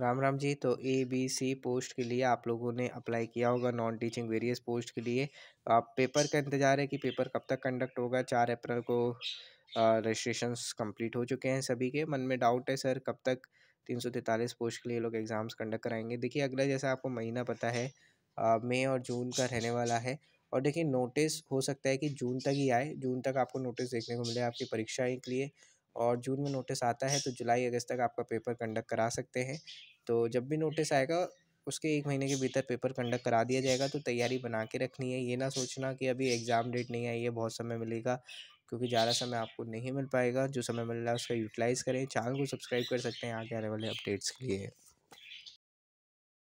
राम राम जी तो A B C post के लिए आप लोगों ने अप्लाई किया होगा नॉन टीचिंग वेरियस पोस्ट के लिए तो आप पेपर का इंतज़ार है कि पेपर कब तक कंडक्ट होगा चार अप्रैल को रजिस्ट्रेशन कंप्लीट हो चुके हैं सभी के मन में डाउट है सर कब तक तीन सौ तैंतालीस पोस्ट के लिए लोग एग्ज़ाम्स कंडक्ट कराएंगे देखिए अगला जैसा आपको महीना पता है मई और जून का रहने वाला है और देखिए नोटिस हो सकता है कि जून तक ही आए जून तक आपको नोटिस देखने को मिले आपकी परीक्षाएँ के लिए और जून में नोटिस आता है तो जुलाई अगस्त तक आपका पेपर कंडक्ट करा सकते हैं तो जब भी नोटिस आएगा उसके एक महीने के भीतर पेपर कंडक्ट करा दिया जाएगा तो तैयारी बना के रखनी है ये ना सोचना कि अभी एग्ज़ाम डेट नहीं आई है बहुत समय मिलेगा क्योंकि ज़्यादा समय आपको नहीं मिल पाएगा जो समय मिल रहा है उसका यूटिलाइज़ करें चैनल को सब्सक्राइब कर सकते हैं आगे आने वाले अपडेट्स के लिए